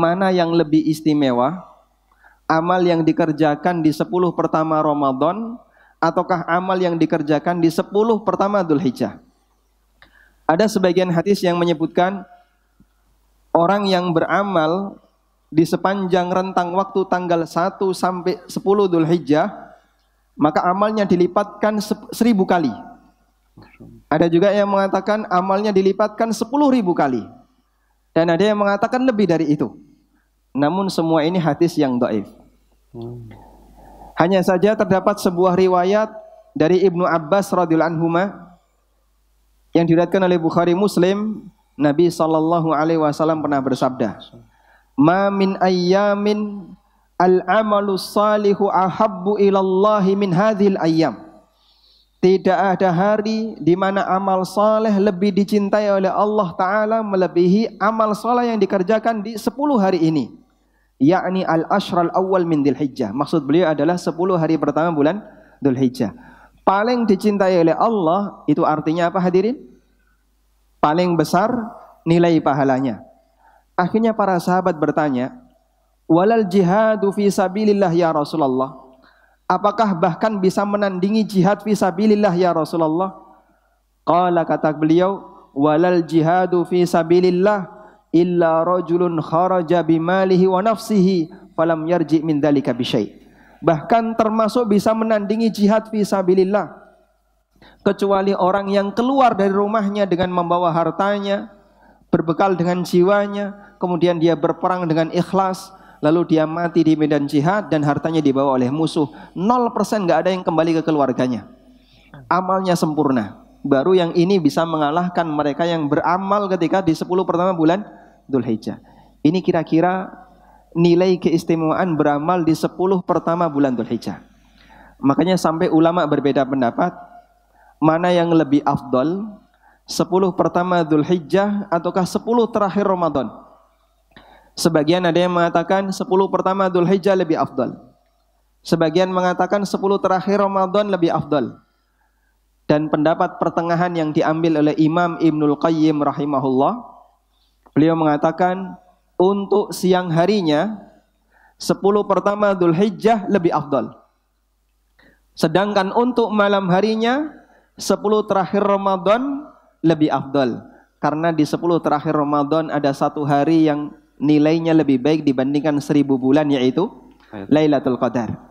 mana yang lebih istimewa? Amal yang dikerjakan di 10 pertama Ramadan ataukah amal yang dikerjakan di 10 pertama Dzulhijjah? Ada sebagian hadis yang menyebutkan orang yang beramal di sepanjang rentang waktu tanggal 1 sampai 10 Dzulhijjah maka amalnya dilipatkan seribu kali. Ada juga yang mengatakan amalnya dilipatkan sepuluh ribu kali. Dan ada yang mengatakan lebih dari itu. Namun semua ini hadis yang doif. Hmm. Hanya saja terdapat sebuah riwayat dari Ibnu Abbas radhiyallahu anhu yang diriwayatkan oleh Bukhari Muslim, Nabi sallallahu alaihi wasallam pernah bersabda, "Ma min ayyamin al-amalu salihu ahabbu ila Allah min hadhil ayyam." Tidak ada hari di mana amal soleh lebih dicintai oleh Allah Ta'ala melebihi amal soleh yang dikerjakan di 10 hari ini. Yakni al-ashral awal min dhul hijjah. Maksud beliau adalah 10 hari pertama bulan dul hijjah. Paling dicintai oleh Allah itu artinya apa hadirin? Paling besar nilai pahalanya. Akhirnya para sahabat bertanya, Walal jihadu fi sabilillah ya Rasulullah. Apakah bahkan bisa menandingi jihad fisabilillah ya Rasulullah? Qala kata beliau, walal jihadu fisabilillah illa rajulun kharaja bimalihi wa nafsihi falam yarji min dzalika bisyai. Bahkan termasuk bisa menandingi jihad fisabilillah kecuali orang yang keluar dari rumahnya dengan membawa hartanya, berbekal dengan jiwanya, kemudian dia berperang dengan ikhlas, lalu dia mati di medan jihad dan hartanya dibawa oleh musuh. 0% nggak ada yang kembali ke keluarganya. Amalnya sempurna. Baru yang ini bisa mengalahkan mereka yang beramal ketika di 10 pertama bulan hijjah. Ini kira-kira nilai keistimewaan beramal di 10 pertama bulan hijjah. Makanya sampai ulama berbeda pendapat mana yang lebih afdol 10 pertama hijjah ataukah 10 terakhir Ramadan. Sebagian ada yang mengatakan 10 pertama Dhul Hijjah lebih afdal. Sebagian mengatakan 10 terakhir Ramadan lebih afdal. Dan pendapat pertengahan yang diambil oleh Imam Ibnul Qayyim rahimahullah, beliau mengatakan untuk siang harinya 10 pertama Dhul Hijjah lebih afdal. Sedangkan untuk malam harinya 10 terakhir Ramadan lebih afdal. Karena di 10 terakhir Ramadan ada satu hari yang nilainya lebih baik dibandingkan seribu bulan yaitu Lailatul Qadar.